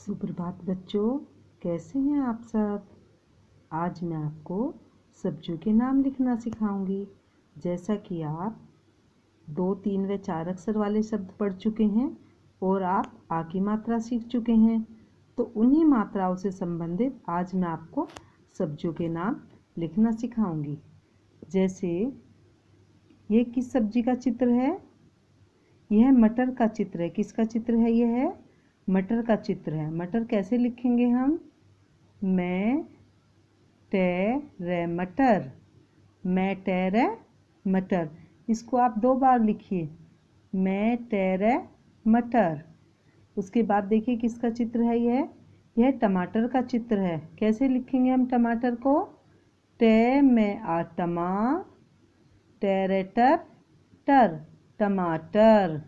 सुप्रभात बच्चों कैसे हैं आप सब आज मैं आपको सब्जियों के नाम लिखना सिखाऊंगी जैसा कि आप दो तीन व चार अक्षर वाले शब्द पढ़ चुके हैं और आप आ की मात्रा सीख चुके हैं तो उन्हीं मात्राओं से संबंधित आज मैं आपको सब्जियों के नाम लिखना सिखाऊंगी जैसे ये किस सब्जी का चित्र है यह मटर का चित्र है किसका चित्र है यह है मटर का चित्र है मटर कैसे लिखेंगे हम मैं रे मटर मैं टेरे मटर इसको आप दो बार लिखिए मैं टेरे मटर उसके बाद देखिए किसका चित्र है यह यह टमाटर का चित्र है कैसे लिखेंगे हम टमाटर को टे में आ टमा टेरेटर टर टमाटर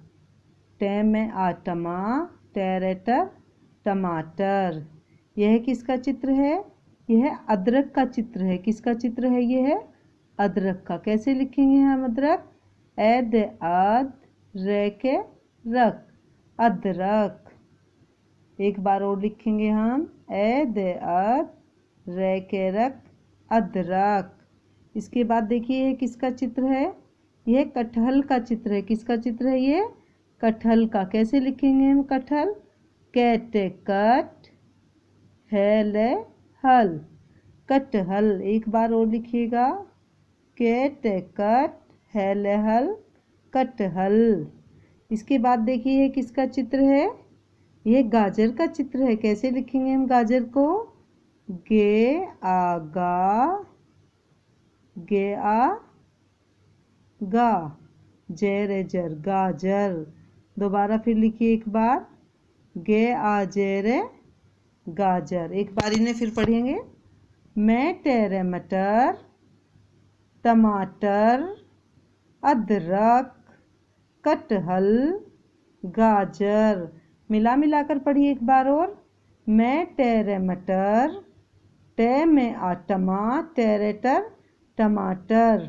टे में आ टमा टेरेटर टमाटर यह किसका चित्र है यह अदरक का चित्र है किसका चित्र है यह है अदरक का कैसे लिखेंगे हम अदरक एद अद रे के रक अदरक एक बार और लिखेंगे हम एद अद रे के रक अदरक इसके बाद देखिए यह किसका चित्र है यह कटहल का चित्र है किसका चित्र है ये कटहल का कैसे लिखेंगे हम कटहल कैट कट हैल हल कटहल एक बार और लिखिएगा कैट कट हैल हल कटहल इसके बाद देखिए किसका चित्र है ये गाजर का चित्र है कैसे लिखेंगे हम गाजर को गे आ गा गे आ गा जर जर गाजर दोबारा फिर लिखिए एक बार गे आ जेरे गाजर एक बार इन्हें फिर पढ़ेंगे मैं टेरे मटर टमाटर अदरक कटहल गाजर मिला मिलाकर पढ़िए एक बार और मैं टेरे मटर टे में आ टमा टेरेटर टमाटर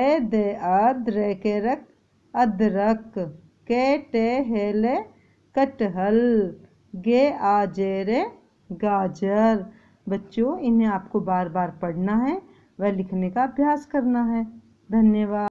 ए दे अद्र के रक अदरक केटेहल कटहल गे आजेरे गाजर बच्चों इन्हें आपको बार बार पढ़ना है व लिखने का अभ्यास करना है धन्यवाद